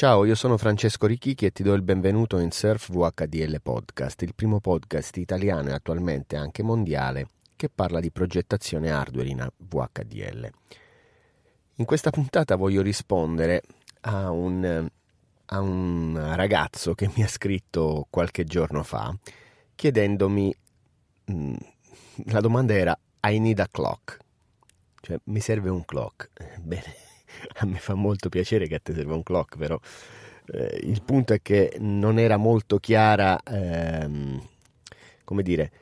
Ciao, io sono Francesco Ricchichi e ti do il benvenuto in Surf VHDL Podcast, il primo podcast italiano e attualmente anche mondiale che parla di progettazione hardware in VHDL. In questa puntata voglio rispondere a un, a un ragazzo che mi ha scritto qualche giorno fa chiedendomi, mh, mm, la domanda era I need a clock, cioè mi serve un clock. Eh, bene a me fa molto piacere che a te serva un clock, però eh, il punto è che non era molto chiara, ehm, come dire,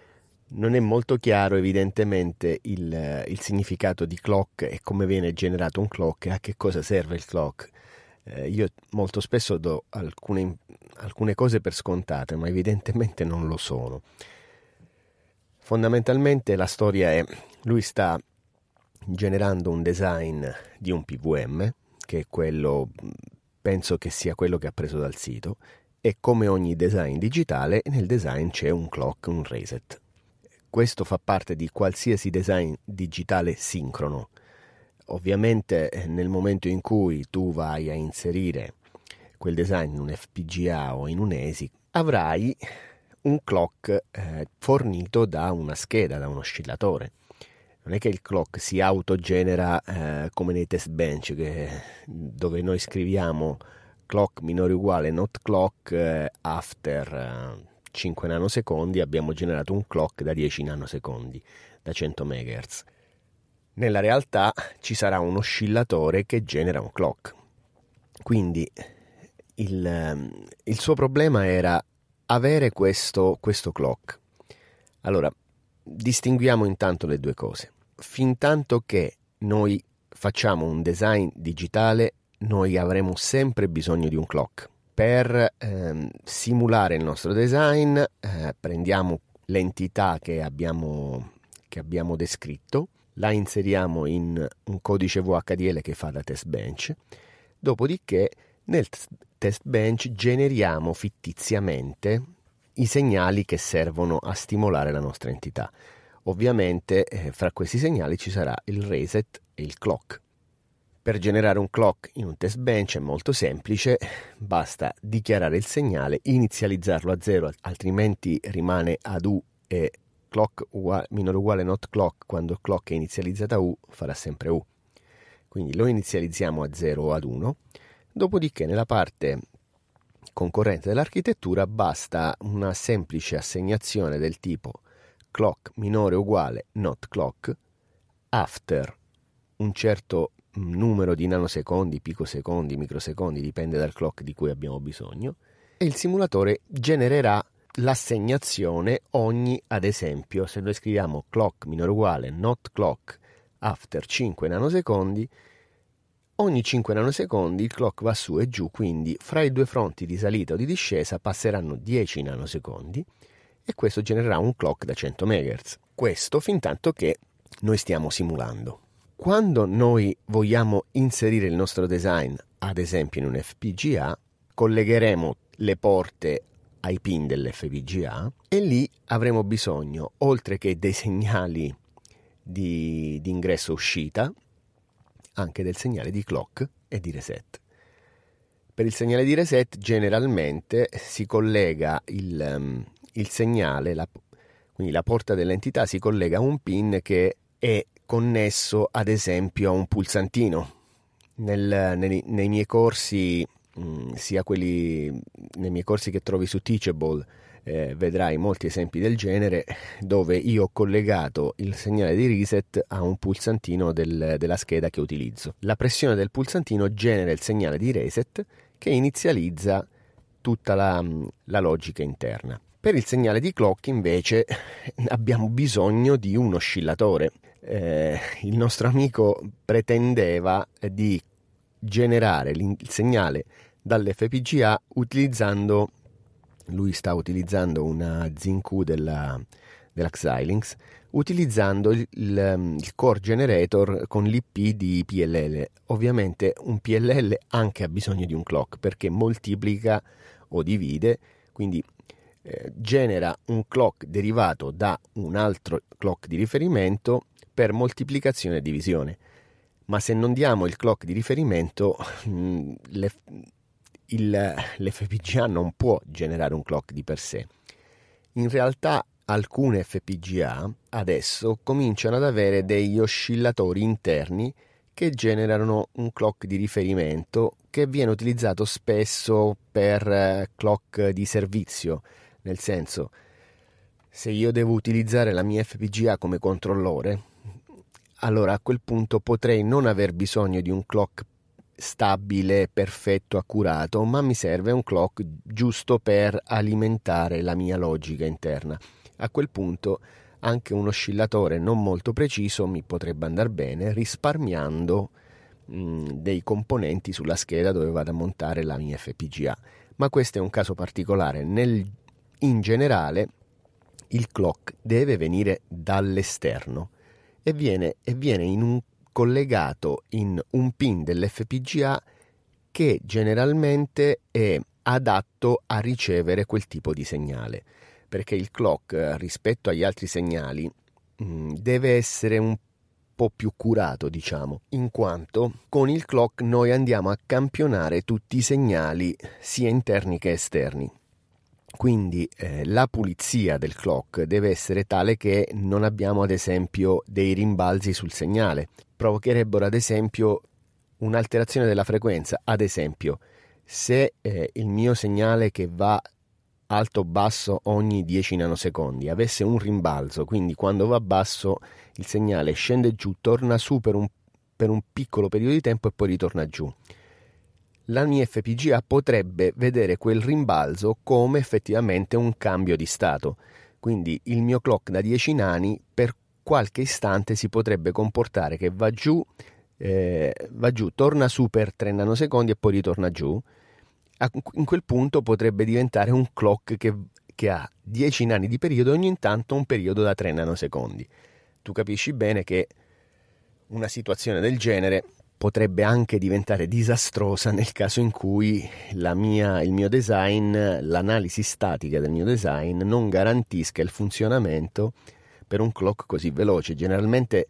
non è molto chiaro evidentemente il, il, significato di clock e come viene generato un clock e a che cosa serve il clock. Eh, io molto spesso do alcune, alcune cose per scontate, ma evidentemente non lo sono. Fondamentalmente la storia è, lui sta generando un design di un PVM, che è quello, penso che sia quello che ha preso dal sito, e come ogni design digitale nel design c'è un clock, un reset. Questo fa parte di qualsiasi design digitale sincrono. Ovviamente eh, nel momento in cui tu vai a inserire quel design in un FPGA o in un ESI, avrai un clock eh, fornito da una scheda, da un oscillatore non è che il clock si autogenera eh, come nei test bench che, dove noi scriviamo clock minore uguale not clock eh, after eh, 5 nanosecondi abbiamo generato un clock da 10 nanosecondi da 100 MHz. Nella realtà ci sarà un oscillatore che genera un clock. Quindi il, ehm, il suo problema era avere questo, questo clock. Allora, distinguiamo intanto le due cose fin tanto che noi facciamo un design digitale, noi avremo sempre bisogno di un clock. Per ehm, simulare il nostro design eh, prendiamo l'entità che abbiamo, che abbiamo descritto, la inseriamo in un codice VHDL che fa da test bench, dopodiché nel test bench generiamo fittiziamente i segnali che servono a stimolare la nostra entità. Ovviamente eh, fra questi segnali ci sarà il reset e il clock. Per generare un clock in un test bench è molto semplice, basta dichiarare il segnale, inizializzarlo a 0, altrimenti rimane ad U e clock uguale, minore uguale not clock, quando clock è inizializzata a U farà sempre U. Quindi lo inizializziamo a 0 o ad 1, dopodiché nella parte concorrente dell'architettura basta una semplice assegnazione del tipo clock minore uguale not clock after un certo mm, numero di nanosecondi, picosecondi, microsecondi, dipende dal clock di cui abbiamo bisogno, e il simulatore genererà l'assegnazione ogni, ad esempio, se noi scriviamo clock minore uguale not clock after 5 nanosecondi, ogni 5 nanosecondi il clock va su e giù, quindi fra i due fronti di salita o di discesa passeranno 10 nanosecondi e questo genererà un clock da 100 MHz. Questo fin tanto che noi stiamo simulando. Quando noi vogliamo inserire il nostro design, ad esempio in un FPGA, collegheremo le porte ai pin dell'FPGA e lì avremo bisogno, oltre che dei segnali di, di ingresso e uscita, anche del segnale di clock e di reset. Per il segnale di reset generalmente si collega il, um, il segnale, la, quindi la porta dell'entità si collega a un pin che è connesso ad esempio a un pulsantino. Nel, nei, nei, miei corsi, mh, mm, sia quelli nei miei corsi che trovi su Teachable, eh, vedrai molti esempi del genere dove io ho collegato il segnale di reset a un pulsantino del, della scheda che utilizzo. La pressione del pulsantino genera il segnale di reset che inizializza tutta la, la logica interna. Per il segnale di clock invece abbiamo bisogno di un oscillatore. Eh, il nostro amico pretendeva di generare il segnale dall'FPGA utilizzando, lui sta utilizzando una ZenQ della, della Xilinx, utilizzando il, il, ehm, il, core generator con l'IP di PLL. Ovviamente un PLL anche ha bisogno di un clock perché moltiplica o divide, quindi eh, genera un clock derivato da un altro clock di riferimento per moltiplicazione e divisione. Ma se non diamo il clock di riferimento, mh, mm, il, l'FPGA non può generare un clock di per sé. In realtà alcune FPGA adesso cominciano ad avere degli oscillatori interni che generano un clock di riferimento che viene utilizzato spesso per eh, clock di servizio, nel senso, se io devo utilizzare la mia FPGA come controllore, allora a quel punto potrei non aver bisogno di un clock stabile, perfetto, accurato, ma mi serve un clock giusto per alimentare la mia logica interna. A quel punto anche un oscillatore non molto preciso mi potrebbe andare bene, risparmiando mh, mm, dei componenti sulla scheda dove vado a montare la mia FPGA. Ma questo è un caso particolare. Nel in generale il clock deve venire dall'esterno e viene, e viene in un, collegato in un pin dell'FPGA che generalmente è adatto a ricevere quel tipo di segnale perché il clock eh, rispetto agli altri segnali mm, deve essere un po' più curato, diciamo, in quanto con il clock noi andiamo a campionare tutti i segnali sia interni che esterni. Quindi eh, la pulizia del clock deve essere tale che non abbiamo ad esempio dei rimbalzi sul segnale. Provocherebbero ad esempio un'alterazione della frequenza. Ad esempio, se eh, il mio segnale che va alto-basso ogni 10 nanosecondi avesse un rimbalzo, quindi quando va basso il segnale scende giù, torna su per un, per un piccolo periodo di tempo e poi ritorna giù l'ANI FPGA potrebbe vedere quel rimbalzo come effettivamente un cambio di stato. Quindi il mio clock da 10 nani per qualche istante si potrebbe comportare che va giù, eh, va giù, torna su per 3 nanosecondi e poi ritorna giù. A, in quel punto potrebbe diventare un clock che, che ha 10 nani di periodo e ogni tanto un periodo da 3 nanosecondi. Tu capisci bene che una situazione del genere potrebbe anche diventare disastrosa nel caso in cui mia, il mio design, l'analisi statica del mio design non garantisca il funzionamento per un clock così veloce. Generalmente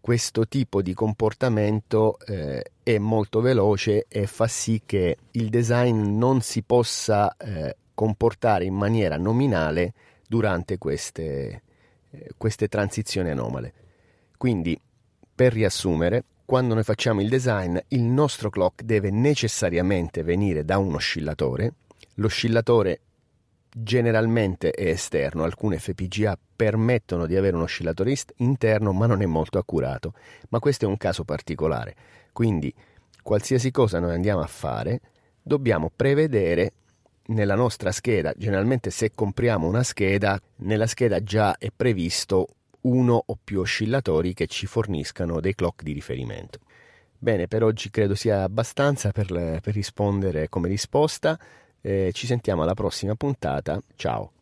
questo tipo di comportamento eh, è molto veloce e fa sì che il design non si possa eh, comportare in maniera nominale durante queste, eh, queste transizioni anomale. Quindi, per riassumere, quando noi facciamo il design, il nostro clock deve necessariamente venire da un oscillatore. L'oscillatore generalmente è esterno, alcune FPGA permettono di avere un oscillatore interno, ma non è molto accurato. Ma questo è un caso particolare. Quindi, qualsiasi cosa noi andiamo a fare, dobbiamo prevedere nella nostra scheda, generalmente se compriamo una scheda, nella scheda già è previsto uno o più oscillatori che ci forniscano dei clock di riferimento. Bene, per oggi credo sia abbastanza per, per rispondere come risposta. Eh, ci sentiamo alla prossima puntata. Ciao!